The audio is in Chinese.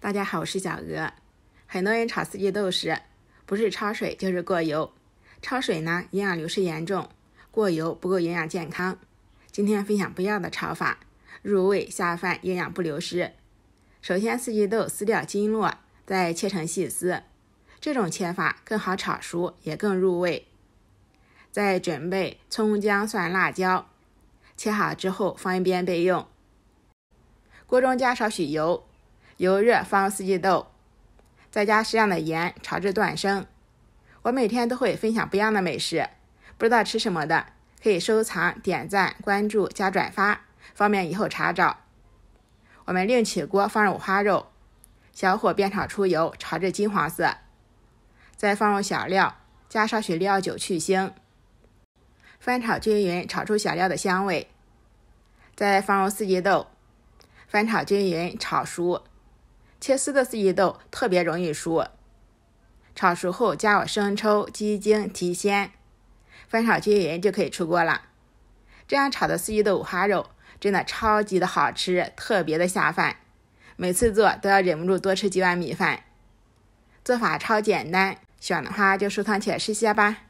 大家好，我是小鹅。很多人炒四季豆时，不是焯水就是过油。焯水呢，营养流失严重；过油不够营养健康。今天分享不要的炒法，入味下饭，营养不流失。首先，四季豆撕掉筋络，再切成细丝。这种切法更好炒熟，也更入味。再准备葱、姜、蒜、辣椒，切好之后放一边备用。锅中加少许油。油热，放入四季豆，再加适量的盐，炒至断生。我每天都会分享不一样的美食，不知道吃什么的可以收藏、点赞、关注加转发，方便以后查找。我们另起锅放入五花肉，小火煸炒出油，炒至金黄色，再放入小料，加少许料酒去腥，翻炒均匀，炒出小料的香味，再放入四季豆，翻炒均匀，炒熟。切丝的四季豆特别容易熟，炒熟后加入生抽、鸡精提鲜，翻炒均匀就可以出锅了。这样炒的四季豆五花肉真的超级的好吃，特别的下饭，每次做都要忍不住多吃几碗米饭。做法超简单，喜欢的话就收藏起来试一下吧。